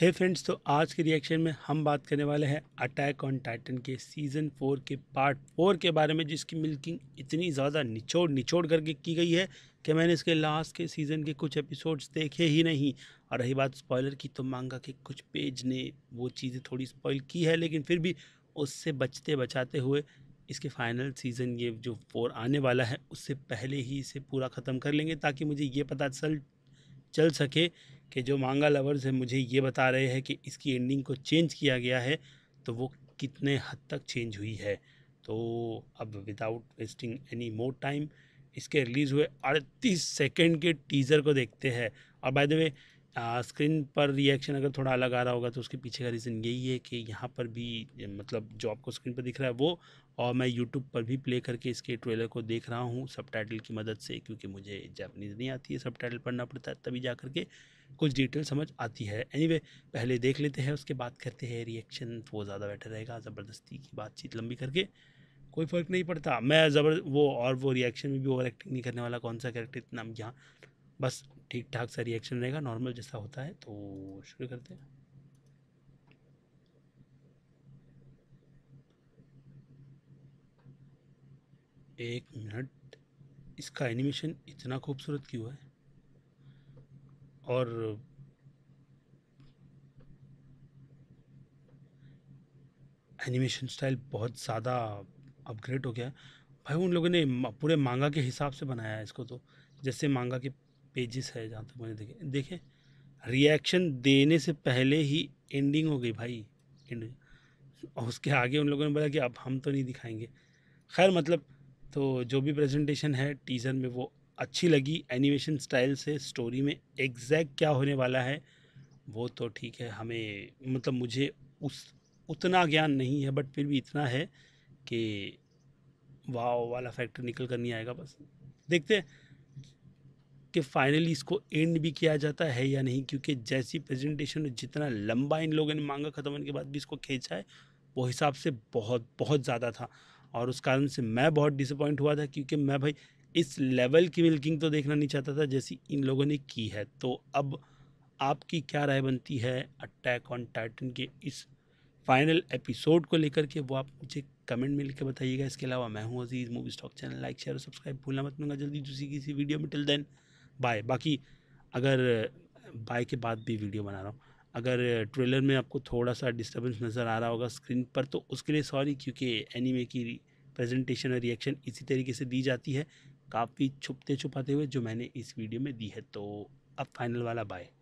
हे hey friends तो आज के रिएक्शन में हम बात करने वाले हैं अटैक ऑन टाइटन के सीज़न फोर के पार्ट फोर के बारे में जिसकी मिल्किंग इतनी ज़्यादा निचोड़ निचोड़ करके की गई है कि मैंने इसके लास्ट के सीज़न के कुछ एपिसोड्स देखे ही नहीं और रही बात स्पॉइलर की तो मांगा कि कुछ पेज ने वो चीज़ें थोड़ी स्पॉइल की है लेकिन फिर भी उससे बचते बचाते हुए इसके फाइनल सीज़न ये जो फोर आने वाला है उससे पहले ही इसे पूरा ख़त्म कर लेंगे ताकि मुझे ये पता चल चल सके कि जो मांगा लवर्स हैं मुझे ये बता रहे हैं कि इसकी एंडिंग को चेंज किया गया है तो वो कितने हद तक चेंज हुई है तो अब without wasting any more time इसके रिलीज़ हुए अड़तीस सेकेंड के टीज़र को देखते हैं और बाय द वे स्क्रीन पर रिएक्शन अगर थोड़ा अलग आ रहा होगा तो उसके पीछे का रीज़न यही है कि यहाँ पर भी मतलब जो आपको स्क्रीन पर दिख रहा है वो और मैं यूट्यूब पर भी प्ले करके इसके ट्रेलर को देख रहा हूँ सब की मदद से क्योंकि मुझे जापनीज़ नहीं आती है सब पढ़ना पड़ता है तभी जा करके कुछ डिटेल समझ आती है एनी anyway, पहले देख लेते हैं उसके बाद करते हैं रिएक्शन वो ज़्यादा बेटर रहेगा ज़बरदस्ती की बातचीत लंबी करके कोई फ़र्क नहीं पड़ता मैं ज़बर वो और वो रिएक्शन में भी ओवर एक्टिंग नहीं करने वाला कौन सा कैरेक्टर इतना यहाँ बस ठीक ठाक सा रिएक्शन रहेगा नॉर्मल जैसा होता है तो शुरू करते हैं एक मिनट इसका एनिमेशन इतना खूबसूरत क्यों है और एनिमेशन स्टाइल बहुत ज़्यादा अपग्रेड हो गया भाई उन लोगों ने पूरे मांगा के हिसाब से बनाया है इसको तो जैसे मांगा के पेजेस है जहाँ तक मैंने देखे देखें रिएक्शन देने से पहले ही एंडिंग हो गई भाई एंड और उसके आगे उन लोगों ने बोला कि अब हम तो नहीं दिखाएंगे खैर मतलब तो जो भी प्रेजेंटेशन है टीज़र में वो अच्छी लगी एनिमेशन स्टाइल से स्टोरी में एग्जैक्ट क्या होने वाला है वो तो ठीक है हमें मतलब मुझे उस उतना ज्ञान नहीं है बट फिर भी इतना है कि वाह वाला फैक्टर निकल कर नहीं आएगा बस देखते हैं कि फाइनली इसको एंड भी किया जाता है या नहीं क्योंकि जैसी प्रेजेंटेशन जितना लंबा इन लोगों ने मांगा ख़त्म होने के बाद भी इसको खींचा है वो हिसाब से बहुत बहुत ज़्यादा था और उस कारण से मैं बहुत डिसअपॉइंट हुआ था क्योंकि मैं भाई इस लेवल की मिल्किंग तो देखना नहीं चाहता था जैसी इन लोगों ने की है तो अब आपकी क्या राय बनती है अटैक ऑन टाइटन के इस फाइनल एपिसोड को लेकर के वो आप मुझे कमेंट में लिख बताइएगा इसके अलावा मैं हूँ Aziz movie stock channel like share और सब्सक्राइब भूलना मत मूँगा जल्दी दूसरी किसी वीडियो में टिल देन बाय बाकी अगर बाय के बाद भी वीडियो बना रहा हूँ अगर ट्रेलर में आपको थोड़ा सा डिस्टर्बेंस नज़र आ रहा होगा स्क्रीन पर तो उसके लिए सॉरी क्योंकि एनीमे की प्रेजेंटेशन और रिएक्शन इसी तरीके से दी जाती है काफ़ी छुपते छुपाते हुए जो मैंने इस वीडियो में दी है तो अब फाइनल वाला बाय